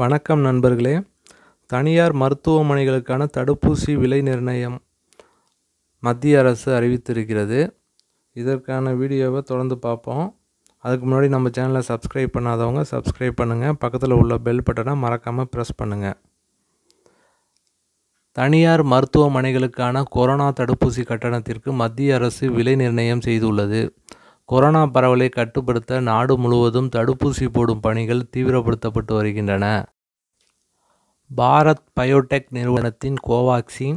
வணக்கம் நண்பர்களே தனியார் மருத்துவமனைகளுக்கான தடுப்பூசி விலை நிர்ணயம் மத்திய அரசு அறிவித்திருக்கிறது இதற்கான வீடியோவை தொடர்ந்து பார்ப்போம் அதுக்கு முன்னாடி நம்ம சேனலை சப்ஸ்கிரைப் பண்ணாதவங்க சப்ஸ்கிரைப் பண்ணுங்கள் பக்கத்தில் உள்ள பெல் பட்டனை மறக்காமல் ப்ரெஸ் பண்ணுங்கள் தனியார் மருத்துவமனைகளுக்கான கொரோனா தடுப்பூசி கட்டணத்திற்கு மத்திய அரசு விலை நிர்ணயம் செய்துள்ளது கொரோனா பரவலை கட்டுப்படுத்த நாடு முழுவதும் தடுப்பூசி போடும் பணிகள் தீவிரப்படுத்தப்பட்டு வருகின்றன பாரத் பயோடெக் நிறுவனத்தின் கோவாக்சின்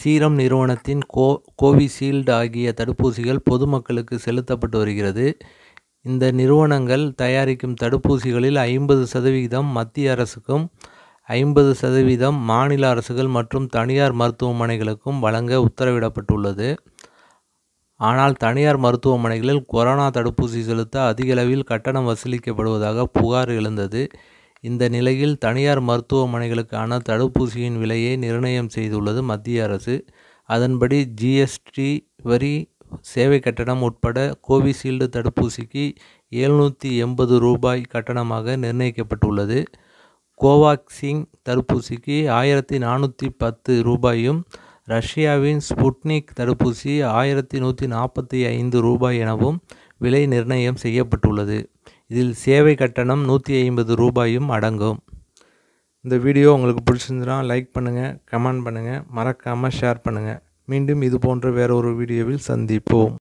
சீரம் நிறுவனத்தின் கோ கோவிஷீல்டு ஆகிய தடுப்பூசிகள் பொதுமக்களுக்கு செலுத்தப்பட்டு வருகிறது இந்த நிறுவனங்கள் தயாரிக்கும் தடுப்பூசிகளில் ஐம்பது சதவிகிதம் மத்திய அரசுக்கும் ஐம்பது சதவீதம் மாநில அரசுகள் மற்றும் தனியார் மருத்துவமனைகளுக்கும் வழங்க உத்தரவிடப்பட்டுள்ளது ஆனால் தனியார் மருத்துவமனைகளில் கொரோனா தடுப்பூசி செலுத்த அதிகளவில் கட்டணம் வசூலிக்கப்படுவதாக புகார் எழுந்தது இந்த நிலையில் தனியார் மருத்துவமனைகளுக்கான தடுப்பூசியின் விலையை நிர்ணயம் செய்துள்ளது மத்திய அரசு அதன்படி ஜிஎஸ்டி வரி சேவை கட்டணம் உட்பட கோவிஷீல்டு தடுப்பூசிக்கு எழுநூற்றி எண்பது ரூபாய் கட்டணமாக நிர்ணயிக்கப்பட்டுள்ளது கோவாக்சிங் தடுப்பூசிக்கு ஆயிரத்தி நானூற்றி பத்து ரூபாயும் ரஷ்யாவின் ஸ்புட்னிக் தடுப்பூசி ஆயிரத்தி நூற்றி நாற்பத்தி ஐந்து ரூபாய் எனவும் விலை நிர்ணயம் செய்யப்பட்டுள்ளது இதில் சேவை கட்டணம் நூற்றி ஐம்பது ரூபாயும் அடங்கும் இந்த வீடியோ உங்களுக்கு பிடிச்சிருந்துன்னா லைக் பண்ணுங்கள் கமெண்ட் பண்ணுங்கள் மறக்காமல் ஷேர் பண்ணுங்கள் மீண்டும் இது போன்ற வேறொரு வீடியோவில் சந்திப்போம்